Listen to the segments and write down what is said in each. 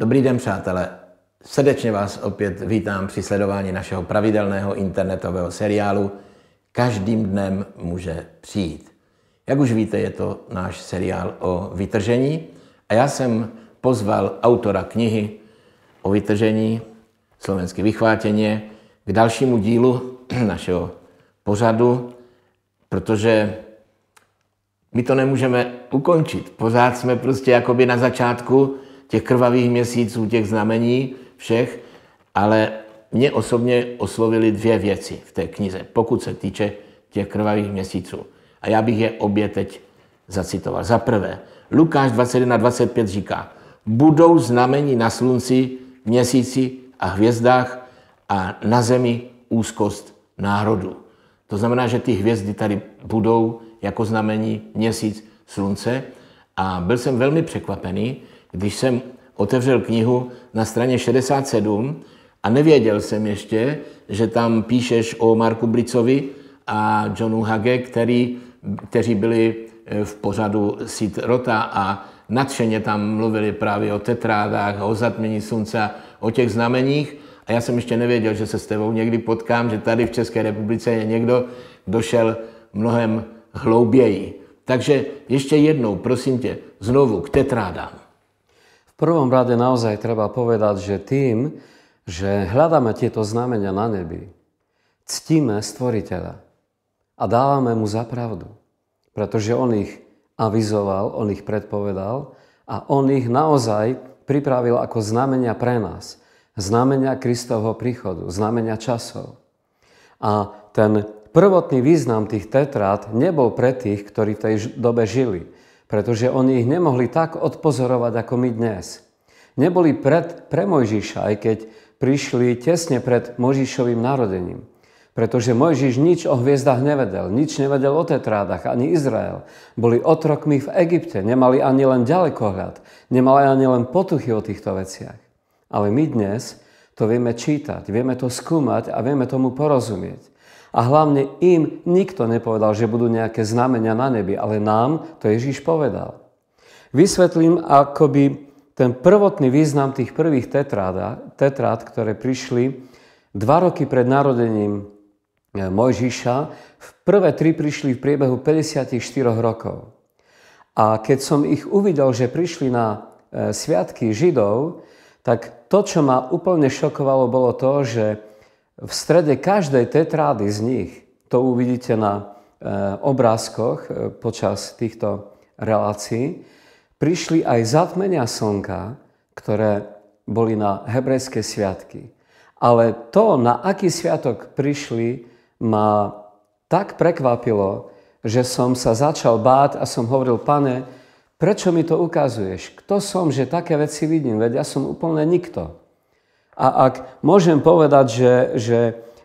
Dobrý den, přátelé. Srdečně vás opět vítám při sledování našeho pravidelného internetového seriálu Každým dnem může přijít. Jak už víte, je to náš seriál o vytržení a já jsem pozval autora knihy o vytržení, slovenské vychvátěně, k dalšímu dílu našeho pořadu, protože my to nemůžeme ukončit. Pořád jsme prostě jakoby na začátku těch krvavých měsíců, těch znamení všech, ale mě osobně oslovily dvě věci v té knize, pokud se týče těch krvavých měsíců. A já bych je obě teď zacitoval. Za prvé, Lukáš 21 25 říká, budou znamení na slunci, měsíci a hvězdách a na zemi úzkost národu. To znamená, že ty hvězdy tady budou jako znamení měsíc slunce. A byl jsem velmi překvapený, Když jsem otevřel knihu na straně 67 a nevěděl jsem ještě, že tam píšeš o Marku Blicovi a Johnu Hage, který, kteří byli e, v pořadu Sid Rota a nadšeně tam mluvili právě o tetrádách, o zatmění slunce, o těch znameních. A já jsem ještě nevěděl, že se s tebou někdy potkám, že tady v České republice je někdo, kdo šel mnohem hlouběji. Takže ještě jednou, prosím tě, znovu k tetrádám prvom rade naozaj treba povedať, že tým, že hľadáme tieto znamenia na nebi, ctíme Stvoriteľa a dávame mu za pravdu, pretože on ich avizoval, on ich predpovedal a on ich naozaj pripravil ako znamenia pre nás, znamenia Kristovho príchodu, znamenia časov. A ten prvotný význam tých tetrát nebol pre tých, ktorí v tej dobe žili, pretože oni ich nemohli tak odpozorovať ako my dnes. Neboli pred, pre Mojžiša, aj keď prišli tesne pred Mojžišovým narodením. Pretože Mojžiš nič o hviezdach nevedel, nič nevedel o tetrádach, ani Izrael. Boli otrokmi v Egypte, nemali ani len ďalekohľad, nemali ani len potuchy o týchto veciach. Ale my dnes to vieme čítať, vieme to skúmať a vieme tomu porozumieť. A hlavne im nikto nepovedal, že budú nejaké znamenia na nebi, ale nám to Ježíš povedal. Vysvetlím akoby ten prvotný význam tých prvých tetráda, tetrád, ktoré prišli dva roky pred narodením e, Mojžiša. V prvé tri prišli v priebehu 54 rokov. A keď som ich uvidel, že prišli na e, sviatky Židov, tak to, čo ma úplne šokovalo, bolo to, že v strede každej tetrády z nich, to uvidíte na e, obrázkoch e, počas týchto relácií, prišli aj zatmenia slnka, ktoré boli na hebrejské sviatky. Ale to, na aký sviatok prišli, ma tak prekvapilo, že som sa začal báť a som hovoril, pane, prečo mi to ukazuješ? Kto som, že také veci vidím? Veď ja som úplne nikto. A ak môžem povedať, že, že,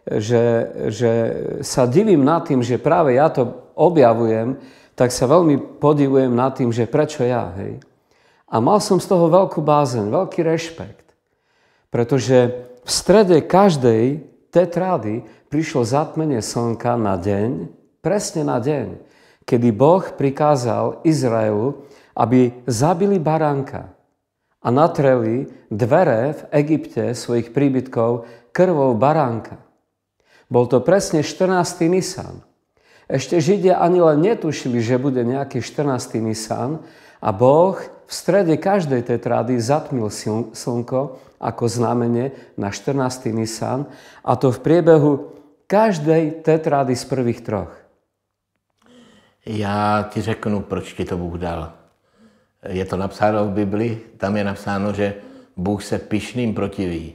že, že sa divím nad tým, že práve ja to objavujem, tak sa veľmi podivujem nad tým, že prečo ja, hej. A mal som z toho veľkú bázen, veľký rešpekt. Pretože v strede každej tetrády prišlo zatmenie slnka na deň, presne na deň, kedy Boh prikázal Izraelu, aby zabili baránka a natreli dvere v Egypte svojich príbytkov krvou baránka. Bol to presne 14. Nisan. Ešte Židia ani len netušili, že bude nejaký 14. Nisan a Boh v strede každej tetrády zatmil slnko ako znamenie na 14. Nisan a to v priebehu každej tetrády z prvých troch. Já ti řeknu, proč ti to Bůh dal je to napsáno v Bibli, tam je napsáno, že Bůh se pišným protiví,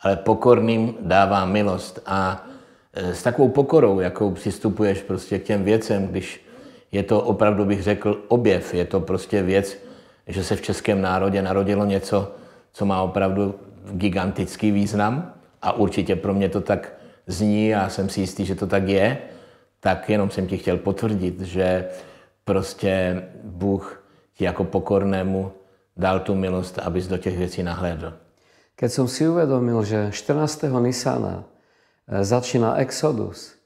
ale pokorným dává milost. A e, s takovou pokorou, jakou přistupuješ prostě k těm věcem, když je to opravdu, bych řekl, objev, je to prostě věc, že se v českém národě narodilo něco, co má opravdu gigantický význam a určitě pro mě to tak zní a jsem si jistý, že to tak je, tak jenom jsem ti chtěl potvrdit, že prostě Bůh ti ako pokornému dal tú milosť, aby si do tých vecí nahlédol. Keď som si uvedomil, že 14. Nisana e, začína Exodus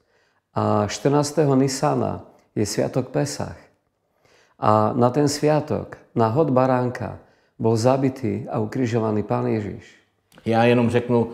a 14. Nisana je Sviatok Pesach. A na ten sviatok, na hod baránka, bol zabitý a ukrižovaný Pán Ježiš. Já jenom řeknu e,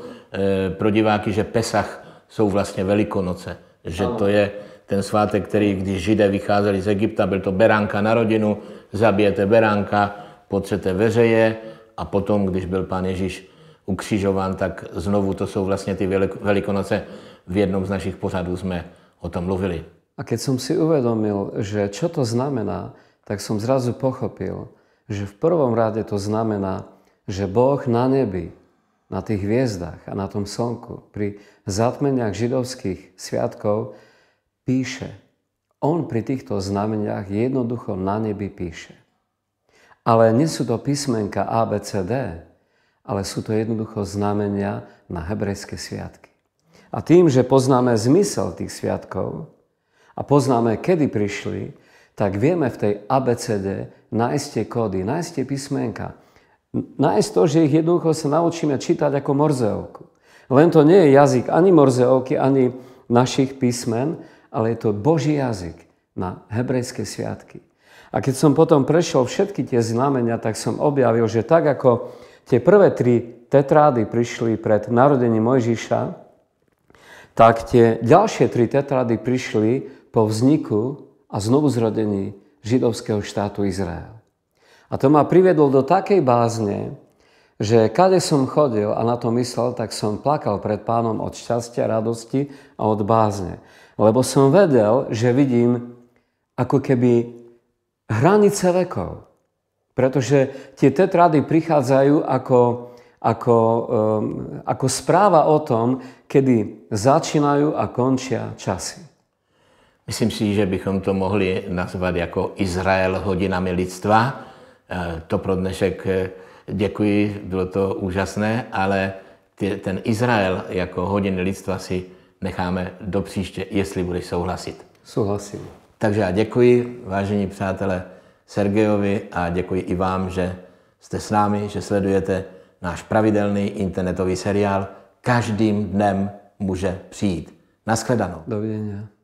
pro diváky, že Pesach jsou vlastně Velikonoce. Že ano. to je ten svátek, který když Židé vycházeli z Egypta, byl to beránka na rodinu, zabijete beránka, potřete veřeje a potom, když byl pán Ježíš ukřižován, tak znovu to jsou vlastně ty velikonoce. V jednom z našich pořadů jsme o tom mluvili. A keď som si uvedomil, že čo to znamená, tak som zrazu pochopil, že v prvom rade to znamená, že Boh na nebi, na tých hviezdach a na tom slnku pri zatmeniach židovských sviatkov píše. On pri týchto znameniach jednoducho na nebi píše. Ale nie sú to písmenka ABCD, ale sú to jednoducho znamenia na hebrejské sviatky. A tým, že poznáme zmysel tých sviatkov a poznáme, kedy prišli, tak vieme v tej ABCD nájsť tie kódy, nájsť tie písmenka. Nájsť to, že ich jednoducho sa naučíme čítať ako morzeovku. Len to nie je jazyk ani morzeovky, ani našich písmen, ale je to Boží jazyk na hebrejské sviatky. A keď som potom prešiel všetky tie znamenia, tak som objavil, že tak ako tie prvé tri tetrády prišli pred narodením Mojžiša, tak tie ďalšie tri tetrády prišli po vzniku a znovuzrodení židovského štátu Izrael. A to ma priviedlo do takej bázne, že kade som chodil a na to myslel, tak som plakal pred pánom od šťastia, radosti a od bázne lebo som vedel, že vidím ako keby hranice vekov. Pretože tie tetrady prichádzajú ako, ako, um, ako správa o tom, kedy začínajú a končia časy. Myslím si, že bychom to mohli nazvat jako Izrael hodinami lidstva. E, to pro dnešek e, děkuji, bylo to úžasné, ale ten Izrael jako hodiny lidstva si necháme do příště, jestli budeš souhlasit. Souhlasím. Takže já děkuji, vážení přátelé Sergejovi a děkuji i vám, že jste s námi, že sledujete náš pravidelný internetový seriál Každým dnem může přijít. Naschledanou. Dovidenia.